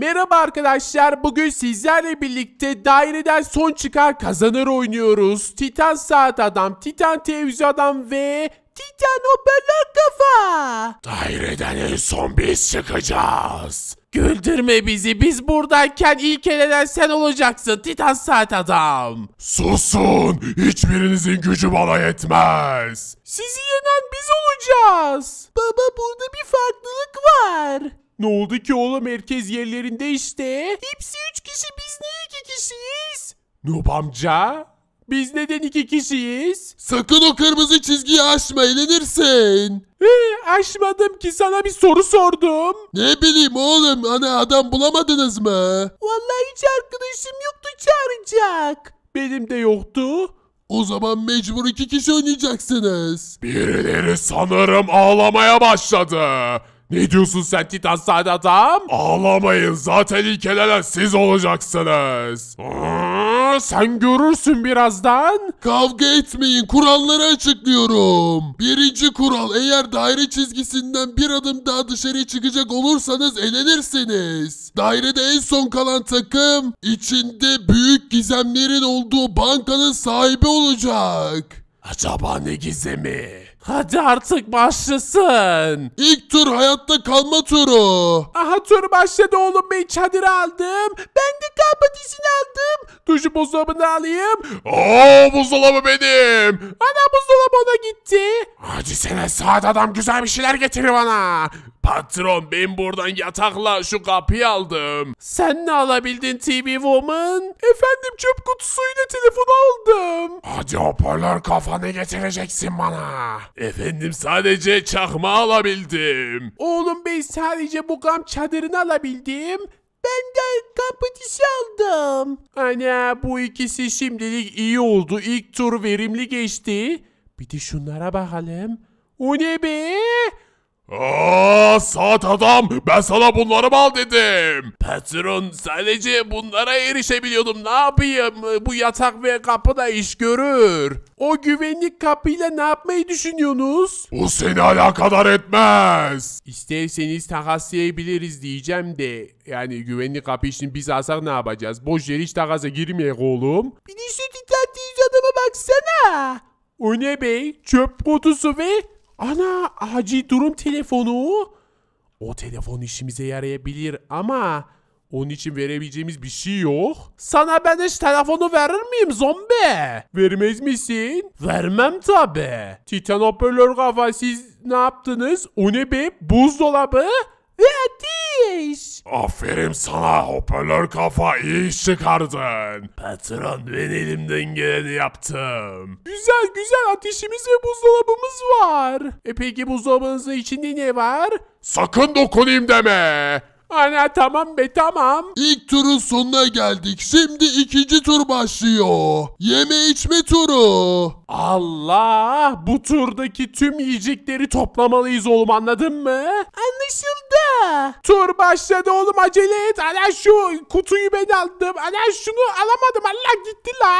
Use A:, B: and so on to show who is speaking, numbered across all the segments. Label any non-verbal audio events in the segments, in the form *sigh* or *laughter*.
A: Merhaba arkadaşlar bugün sizlerle birlikte daireden son çıkar kazanır oynuyoruz. Titan Saat Adam, Titan Televizyon Adam ve Titan Hoparlör Kafa. Daireden en son biz çıkacağız. Güldürme bizi biz buradayken ilk elenen sen olacaksın Titan Saat Adam. Susun hiçbirinizin gücü bana yetmez. Sizi yenen biz olacağız. Baba burada bir farklılık var. Ne oldu ki oğlum herkes yerlerinde işte. Hepsi üç kişi biz niye iki kişiyiz? Noob amca. Biz neden iki kişiyiz? Sakın o kırmızı çizgiyi aşma elenirsin. Ee, aşmadım ki sana bir soru sordum. Ne bileyim oğlum ana hani adam bulamadınız mı? Vallahi hiç arkadaşım yoktu çağıracak. Benim de yoktu. O zaman mecbur iki kişi oynayacaksınız. Birileri sanırım ağlamaya başladı. Ne diyorsun sen Titan Sade adam? Ağlamayın zaten ilkelenen siz olacaksınız. sen görürsün birazdan. Kavga etmeyin kuralları açıklıyorum. Birinci kural eğer daire çizgisinden bir adım daha dışarı çıkacak olursanız elenirsiniz. Dairede en son kalan takım içinde büyük gizemlerin olduğu bankanın sahibi olacak. Acaba ne gizemi? Hadi artık başlasın. İlk tur hayatta kalma turu. Aha tur başladı oğlum ben çadır aldım. Ben de kapatisini aldım. Duşu buzdolabını alayım. Oo buzdolabı benim. Ana buzdolabı ona gitti. Hadi sen saat adam güzel bir şeyler getir bana. Patron ben buradan yatakla şu kapıyı aldım. Sen ne alabildin TV Woman? Efendim çöp kutusuyla telefonu aldım. Hadi hoparlör kafanı getireceksin bana. Efendim sadece çakma alabildim. Oğlum ben sadece bu gam çadırını alabildim. Ben de kampatisi aldım. Ana bu ikisi şimdilik iyi oldu. İlk tur verimli geçti. Bir de şunlara bakalım. O ne be? Aa, saat adam ben sana bunları mı al dedim. Patron sadece bunlara erişebiliyordum ne yapayım bu yatak ve kapı da iş görür. O güvenlik kapıyla ne yapmayı düşünüyorsunuz? O seni alakadar etmez. İsterseniz takaslayabiliriz diyeceğim de yani güvenlik kapı için biz alsak ne yapacağız? Boş yere hiç takasa girmeyek oğlum. Bir de şu dikkatliyiz adama baksana. O ne bey? Çöp kutusu ve... Ana acil durum telefonu. O telefon işimize yarayabilir ama onun için verebileceğimiz bir şey yok. Sana ben hiç telefonu verir miyim zombi? Vermez misin? Vermem tabi. Titan hoparlör kafa siz ne yaptınız? O ne be? Buzdolabı? Ve ateş etmiş. Aferin sana hoparlör kafa iyi iş çıkardın. Patron ben elimden geleni yaptım. Güzel güzel ateşimiz ve buzdolabımız var. E peki buzdolabınızın içinde ne var? Sakın dokunayım deme. Ana tamam be tamam. İlk turun sonuna geldik. Şimdi ikinci tur başlıyor. Yeme içme turu. Allah bu turdaki tüm yiyecekleri toplamalıyız oğlum anladın mı? Anlaşıldı. Tur başladı oğlum acele et. Ana şu kutuyu ben aldım. Ana şunu alamadım. Allah gitti la.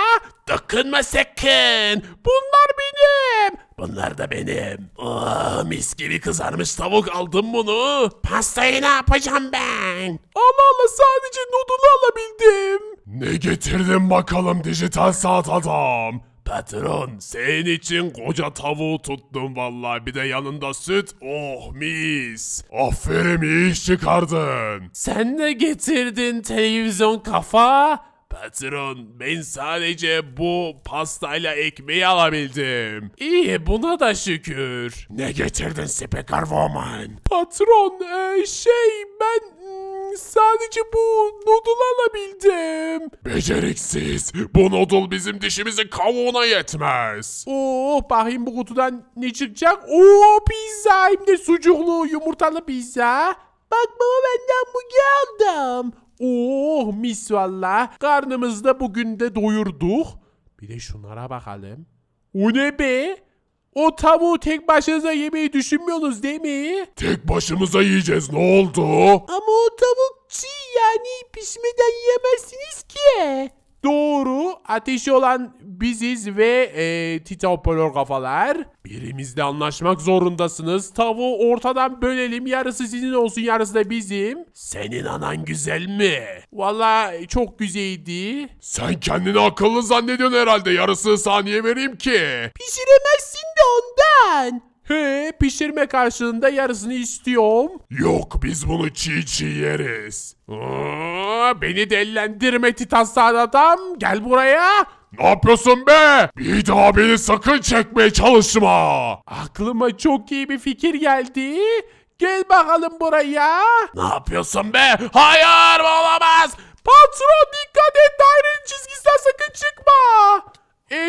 A: Dokunma sakın. Bunlar benim. Bunlar da benim. Oh, mis gibi kızarmış tavuk aldım bunu. Pastayı ne yapacağım ben? Allah Allah sadece noodle alabildim. Ne getirdin bakalım dijital saat adam? Patron senin için koca tavuğu tuttum vallahi bir de yanında süt oh mis. Aferin iyi iş çıkardın. Sen ne getirdin televizyon kafa. Patron ben sadece bu pastayla ekmeği alabildim. İyi buna da şükür. Ne getirdin Speaker Woman? Patron e, şey ben Sadece bu noodle alabildim. Beceriksiz. Bu noodle bizim dişimizin kavuğuna yetmez. Oh bakayım bu kutudan ne çıkacak? Oo oh, pizza hem de sucuklu yumurtalı pizza. Bak baba benden bu geldim. Oh mis valla. Karnımızda bugün de doyurduk. Bir de şunlara bakalım. O ne be? O tavuğu tek başınıza yemeyi düşünmüyorsunuz değil mi? Tek başımıza yiyeceğiz ne oldu? Ama o tavuk çiğ yani pişmeden yiyemezsiniz ki. Doğru ateşi olan biziz ve e, titopolor kafalar. Birimizle anlaşmak zorundasınız. Tavuğu ortadan bölelim. Yarısı sizin olsun yarısı da bizim. Senin anan güzel mi? Valla çok güzeldi. Sen kendini akıllı zannediyorsun herhalde. Yarısı saniye vereyim ki. Pişiremezsin de ondan. He, pişirme karşılığında yarısını istiyorum. Yok biz bunu çiğ çiğ yeriz. Aa, beni dellendirme titansan adam. Gel buraya. Ne yapıyorsun be? Bir daha beni sakın çekmeye çalışma. Aklıma çok iyi bir fikir geldi. Gel bakalım buraya. Ne yapıyorsun be? Hayır olamaz. Patron dikkat et dairenin çizgisine sakın çıkma.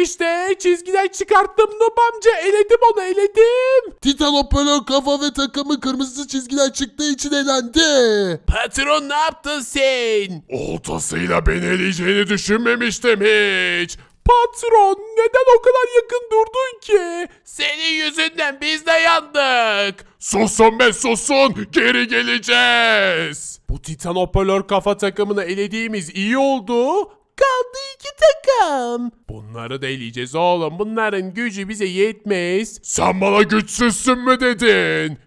A: İşte çizgiden çıkarttım Noob amca. Eledim onu eledim. Titanopolon kafa ve takımı kırmızı çizgiden çıktığı için elendi. Patron ne yaptın sen? Oltasıyla beni eleyeceğini düşünmemiştim hiç. Patron neden o kadar yakın durdun ki? Senin yüzünden biz de yandık. Susun be susun geri geleceğiz. Bu Titanopolor kafa takımını elediğimiz iyi oldu kaldı iki takım. Bunları deleyeceğiz oğlum. Bunların gücü bize yetmez. Sen bana güçsüzsün mü dedin?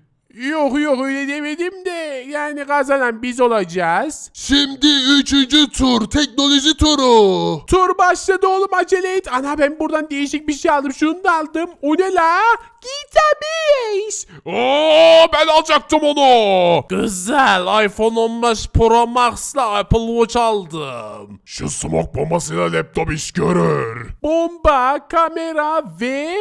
A: Yok yok öyle demedim de yani kazanan biz olacağız. Şimdi üçüncü tur teknoloji turu. Tur başladı oğlum acele et. Ana ben buradan değişik bir şey aldım. Şunu da aldım. O ne la? Gitabase. Oo ben alacaktım onu. Güzel iPhone 15 Pro Max'la Apple Watch aldım. Şu smoke bombasıyla laptop iş görür. Bomba, kamera ve...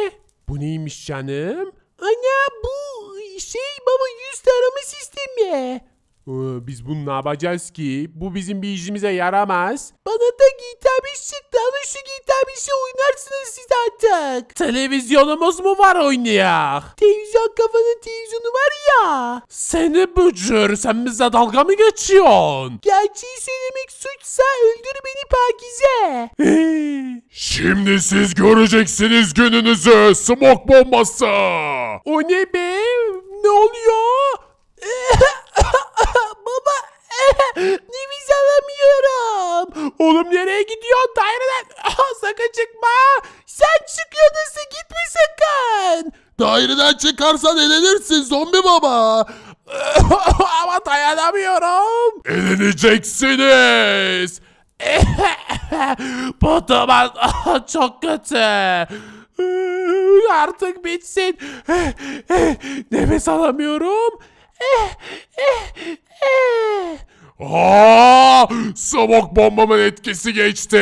A: Bu neymiş canım? Ana bu şey baba yüz tarama sistemi. Ee, biz bunu ne yapacağız ki? Bu bizim bir işimize yaramaz. Bana da gitabis çıktı. Alın şu gitabisi oynarsınız siz artık. Televizyonumuz mu var oynayak? Televizyon kafanın televizyonu var ya. Seni bücür. Sen bize dalga mı geçiyorsun? Gerçeği söylemek suçsa öldür beni Pakize. *laughs* Şimdi siz göreceksiniz gününüzü. Smok bombası. O ne be? ne oluyor? *laughs* Baba *laughs* nefes alamıyorum. Oğlum nereye gidiyorsun? Daireden *laughs* sakın çıkma. Sen çıkıyorsun gitme sakın. Daireden çıkarsan elenirsin zombi baba. Ama dayanamıyorum. Eleneceksiniz. Bataman çok kötü. *laughs* Artık bitsin. *laughs* Nefes alamıyorum. *laughs* Aa, sabok bombamın etkisi geçti.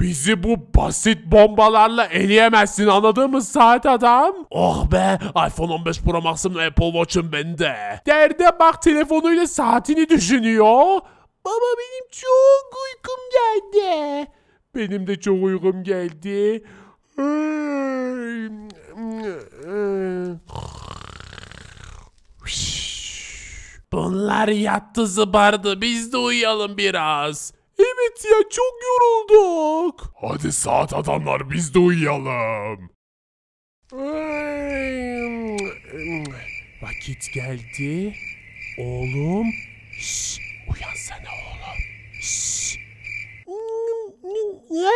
A: Bizi bu basit bombalarla eleyemezsin anladın mı saat adam? Oh be iPhone 15 Pro Max'ımla Apple Watch'ım bende. Derde bak telefonuyla saatini düşünüyor. Baba benim çok uykum geldi. Benim de çok uykum geldi. Bunlar yattı zıbardı. Biz de uyuyalım biraz. Evet ya çok yorulduk. Hadi saat adamlar biz de uyuyalım. Vakit geldi. Oğlum. Şş, uyansana oğlum. Şş. Eee,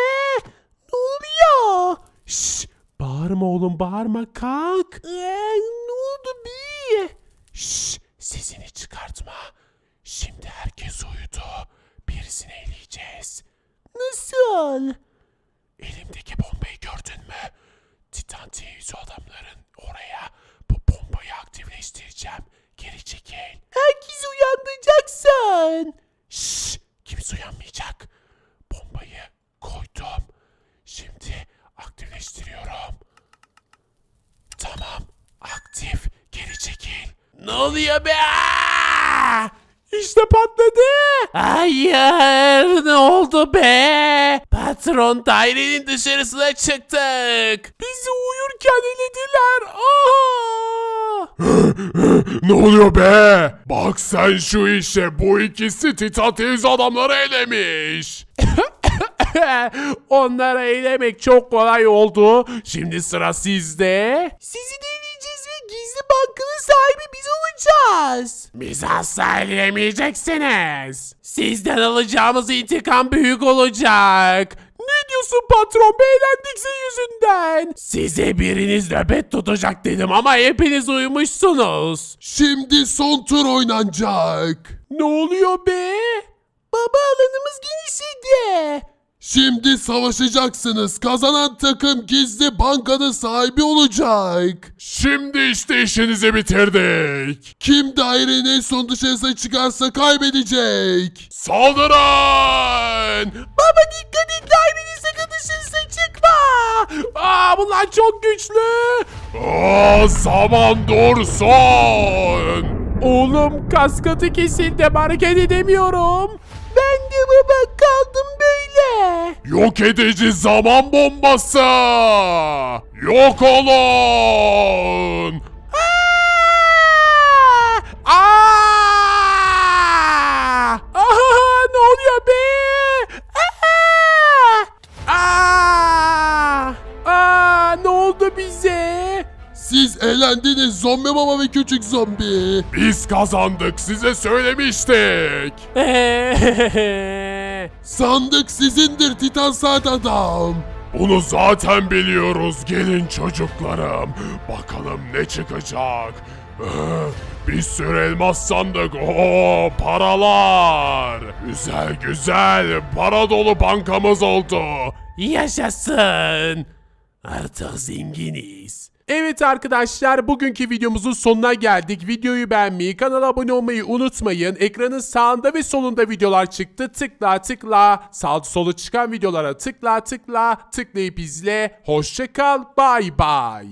A: ne oluyor? Şş, bağırma oğlum bağırma kalk. Eee, ne oldu bir? Şş, sesini çıkartma. Şimdi herkes uyudu. Birisini eleyeceğiz. Nasıl? Elimdeki bombayı gördün mü? Titan teyze adamların oraya bu bombayı aktifleştireceğim. Geri çekil. Herkesi uyandıracaksın. Şşş. Kimse uyanmayacak. Bombayı Koydum. Şimdi aktifleştiriyorum. Tamam. Aktif. Geri çekil. Ne oluyor be? İşte patladı. Hayır ne oldu be? Patron dairenin dışarısına çıktık. Bizi uyurken elediler. *gasps* ne oluyor be? Bak sen şu işe bu ikisi titatiz adamları elemiş. *laughs* Onlara eylemek çok kolay oldu. Şimdi sıra sizde. Sizi deneyeceğiz ve gizli bankanın sahibi biz olacağız. Biz asla eleyemeyeceksiniz. Sizden alacağımız intikam büyük olacak. Ne diyorsun patron? Beğendik yüzünden. Size biriniz nöbet tutacak dedim ama hepiniz uyumuşsunuz. Şimdi son tur oynanacak. Ne oluyor be? Baba alanımız genişledi. Şimdi savaşacaksınız. Kazanan takım gizli bankanın sahibi olacak. Şimdi işte işinizi bitirdik. Kim dairenin son dışarısına çıkarsa kaybedecek. Saldırın! Baba dikkat et dairenin sakın dışarısına çıkma. Aa, bunlar çok güçlü. Aa, zaman dursun. Oğlum kaskatı kesildi. Hareket edemiyorum. Ben de baba kaldım böyle. Yok edici zaman bombası. Yok olun. Siz elendiniz, zombi baba ve küçük zombi. Biz kazandık size söylemiştik. *laughs* Sandık sizindir Titan Saat Adam. Bunu zaten biliyoruz gelin çocuklarım. Bakalım ne çıkacak. Eh, bir sürü elmas sandık. Oo oh, paralar. Güzel güzel para dolu bankamız oldu. Yaşasın. Artık zenginiz. Evet arkadaşlar bugünkü videomuzun sonuna geldik. Videoyu beğenmeyi, kanala abone olmayı unutmayın. Ekranın sağında ve solunda videolar çıktı. Tıkla tıkla. Sağ solu çıkan videolara tıkla tıkla. Tıklayıp izle. Hoşçakal. Bay bay.